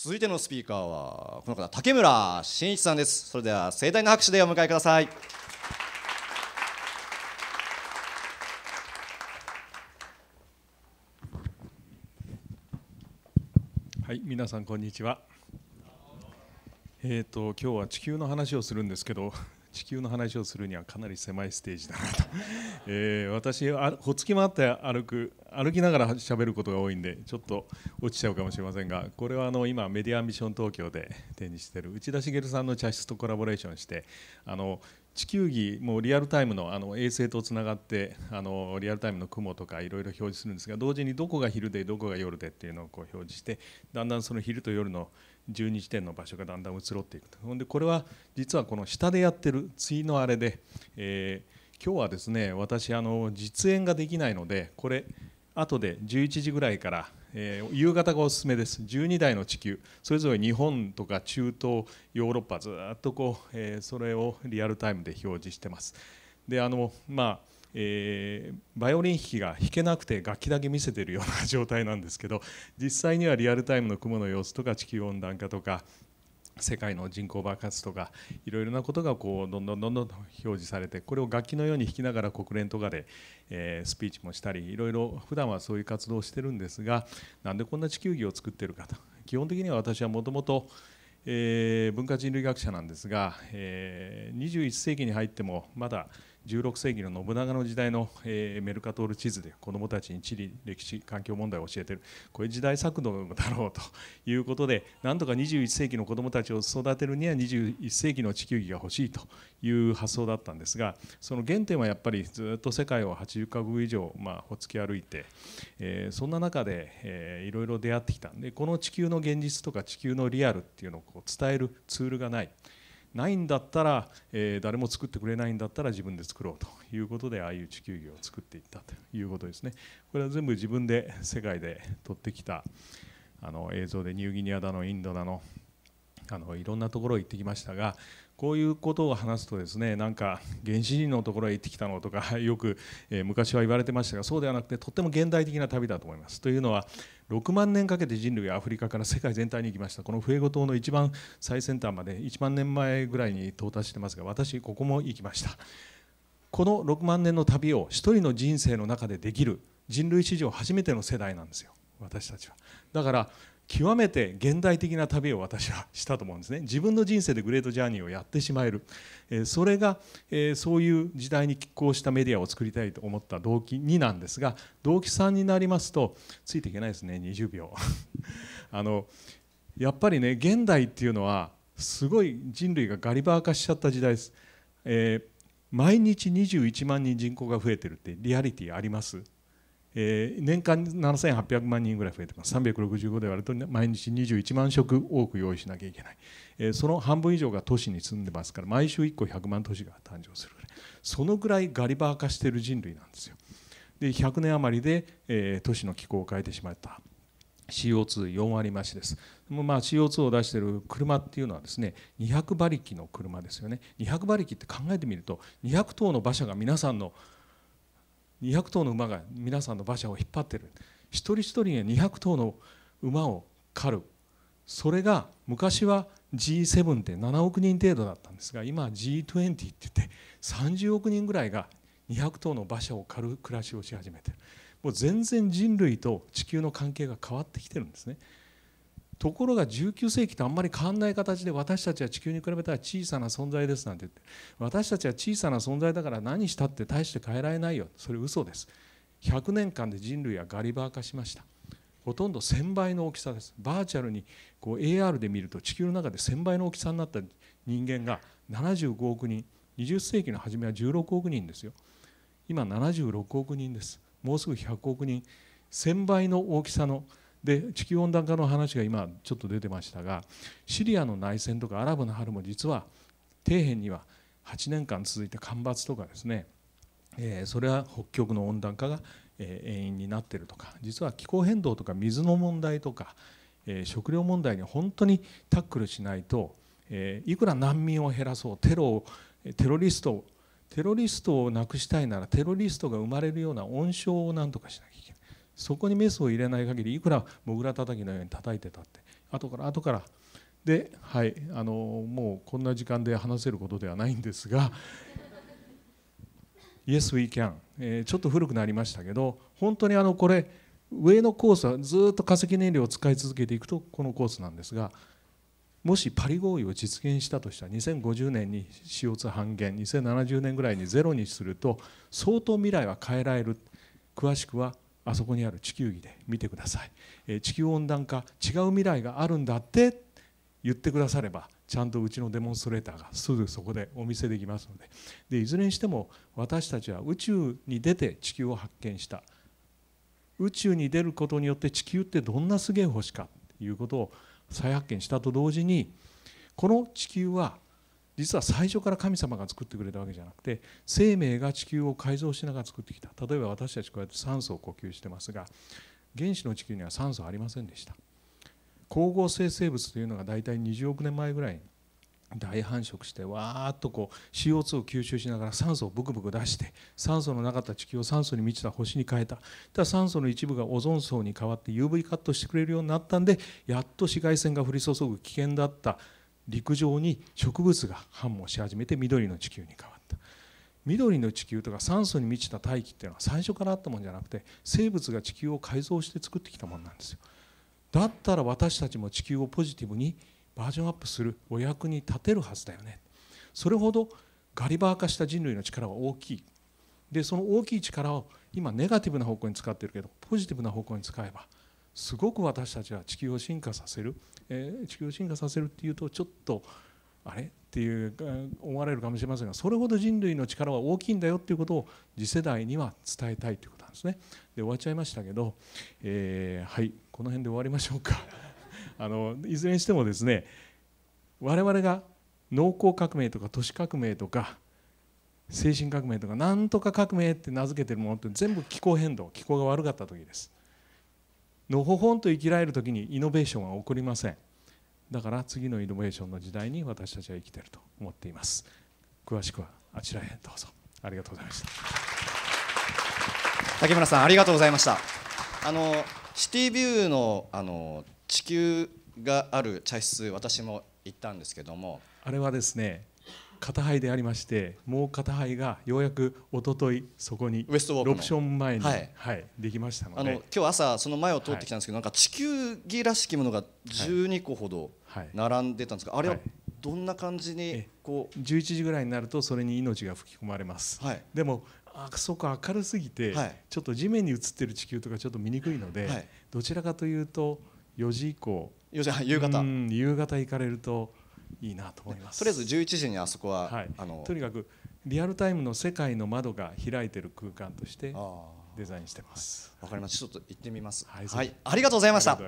続いてのスピーカーはこの方竹村真一さんですそれでは盛大な拍手でお迎えくださいはい皆さんこんにちはえっ、ー、と今日は地球の話をするんですけど地球の話をするにはかなり狭いステージだなと、えー、私あほつき回って歩く歩きながら喋ることが多いんでちょっと落ちちゃうかもしれませんがこれはあの今メディアアンビション東京で展示している内田茂さんの茶室とコラボレーションしてあの地球儀もリアルタイムのあの衛星とつながってあのリアルタイムの雲とかいろいろ表示するんですが同時にどこが昼でどこが夜でっていうのをこう表示してだんだんその昼と夜の12時点の場所がだんだん移ろっていくとほんでこれは実はこの下でやってる次のあれで、えー、今日はですね私あの実演ができないのでこれ後で11時ぐらいから、えー、夕方がおすすめです12台の地球それぞれ日本とか中東ヨーロッパずっとこう、えー、それをリアルタイムで表示してますであのまあえー、バイオリン弾きが弾けなくて楽器だけ見せてるような状態なんですけど実際にはリアルタイムの雲の様子とか地球温暖化とか世界の人口爆発とかいろいろなことがこうどんどんどんどん表示されてこれを楽器のように弾きながら国連とかで、えスピーチもしたりいろいろ普段はそういう活動をしてるんですがなんでこんな地球儀を作ってるかと基本的には私はもともと文化人類学者なんですが、え21世紀に入ってもまだ16世紀の信長の時代の、えー、メルカトール地図で子どもたちに地理歴史環境問題を教えてるこれ時代錯動だろうということでなんとか21世紀の子どもたちを育てるには21世紀の地球儀が欲しいという発想だったんですがその原点はやっぱりずっと世界を80か国以上、まあ、ほつき歩いて、えー、そんな中で、えー、いろいろ出会ってきたんでこの地球の現実とか地球のリアルっていうのをこう伝えるツールがない。ないんだったら、えー、誰も作ってくれないんだったら自分で作ろうということでああいう地球儀を作っていったということですねこれは全部自分で世界で撮ってきたあの映像でニューギニアだのインドだのあのいろんなところへ行ってきましたがこういうことを話すとですねなんか原始人のところへ行ってきたのとか よく、え昔は言われてましたがそうではなくてとっても現代的な旅だと思います。というのは6万年かけて人類はアフリカから世界全体に行きましたこのフエゴ島の一番最先端まで1万年前ぐらいに到達してますが私ここも行きました。この6万年の旅を一人の人生の中でできる人類史上初めての世代なんですよ私たちは。だから極めて現代的な旅を私はしたと思うんですね自分の人生でグレートジャーニーをやってしまえる、えそれが、えそういう時代に拮抗したメディアを作りたいと思った動機2なんですが動機3になりますとついていけないですね20秒 あのやっぱりね現代っていうのはすごい人類がガリバー化しちゃった時代です、えー、毎日21万人人口が増えてるってリアリティありますえー、年間7800万人ぐらい増えてます365で割ると毎日21万食多く用意しなきゃいけない、えー、その半分以上が都市に住んでますから毎週1個100万都市が誕生するぐらいそのぐらいガリバー化している人類なんですよで100年余りで、えー、都市の気候を変えてしまった CO24 割増しです。まあ、CO2 を出している車っていうのはですね200馬力の車ですよね200馬力って考えてみると200頭の馬車が皆さんの200頭の馬が皆さんの馬車を引っ張ってる一人一人が200頭の馬を狩るそれが昔は G7 って7億人程度だったんですが今は G20 って言って30億人ぐらいが200頭の馬車を狩る暮らしをし始めてるもう全然人類と地球の関係が変わってきてるんですねところが19世紀とあんまり変わんない形で私たちは地球に比べたら小さな存在ですなんて言って私たちは小さな存在だから何したって大して変えられないよそれ嘘です100年間で人類はガリバー化しましたほとんど1000倍の大きさですバーチャルにこう AR で見ると地球の中で1000倍の大きさになった人間が75億人20世紀の初めは16億人ですよ今76億人ですもうすぐ100億人1000倍の大きさので地球温暖化の話が今ちょっと出てましたがシリアの内戦とかアラブの春も実は底辺には8年間続いた干ばつとかですね、えー、それは北極の温暖化が原因になっているとか実は気候変動とか水の問題とか、えー、食料問題に本当にタックルしないと、えー、いくら難民を減らそうテロをテロリストをテロリストをなくしたいならテロリストが生まれるような温床を何とかしなきゃいけない。そこにメスを入れない限りいくらもぐらたたきのように叩いてたって後から後からではいあのもうこんな時間で話せることではないんですが Yes we can、えー、ちょっと古くなりましたけど本当にあのこれ上のコースはずっと化石燃料を使い続けていくとこのコースなんですがもしパリ合意を実現したとしたら2050年に CO2 半減2070年ぐらいにゼロにすると相当未来は変えられる詳しくはあそこにある地球儀で見てください、え地球温暖化違う未来があるんだって言ってくださればちゃんとうちのデモンストレーターがすぐそこでお見せできますのででいずれにしても私たちは宇宙に出て地球を発見した宇宙に出ることによって地球ってどんなすげえ星かということを再発見したと同時にこの地球は実は最初から神様が作ってくれたわけじゃなくて生命が地球を改造しながら作ってきた例えば私たちこうやって酸素を呼吸してますが原始の地球には酸素ありませんでした光合成生物というのが大体20億年前ぐらいに大繁殖してわーっとこう CO2 を吸収しながら酸素をブクブク出して酸素のなかった地球を酸素に満ちた星に変えたただ酸素の一部がオゾン層に変わって UV カットしてくれるようになったんでやっと紫外線が降り注ぐ危険だった陸上に植物が繁茂し始めて緑の地球に変わった緑の地球とか酸素に満ちた大気っていうのは最初からあったもんじゃなくて生物が地球を改造して作ってきたものなんですよだったら私たちも地球をポジティブにバージョンアップするお役に立てるはずだよねそれほどガリバー化した人類の力は大きいでその大きい力を今ネガティブな方向に使ってるけどポジティブな方向に使えばすごく私たちは地球を進化させる、えー、地球を進化させるっていうとちょっとあれっていう思われるかもしれませんがそれほど人類の力は大きいんだよっていうことを次世代には伝えたいということなんですね。で終わっちゃいましたけど、えー、はいこの辺で終わりましょうか あのいずれにしてもですね我々が農耕革命とか都市革命とか精神革命とかなんとか革命って名付けてるものって全部気候変動気候が悪かった時です。のほほんと生きられる時にイノベーションは起こりませんだから次のイノベーションの時代に私たちは生きていると思っています詳しくはあちらへどうぞありがとうございました竹村さんありがとうございましたあのシティビューのあの地球がある茶室私も行ったんですけどもあれはですね片肺でありましてもう片肺がようやく一昨日そこにロプション前に、はい、はい、できましたのであの今日朝その前を通ってきたんですけど、はい、なんか地球儀らしきものが12個ほど並んでたんですが、はい、あれはどんな感じにこう、11時ぐらいになるとそれに命が吹き込まれます、でもあそこ明るすぎて、ちょっと地面に映ってる地球とかちょっと見にくいので、どちらかというと4時以降夕方夕方行かれるといいなと思います。とりあえず11時にあそこは、はい、あのとにかくリアルタイムの世界の窓が開いてる空間としてデザインしてます。わかります。ちょっと行ってみます。はい、はい、ありがとうございました。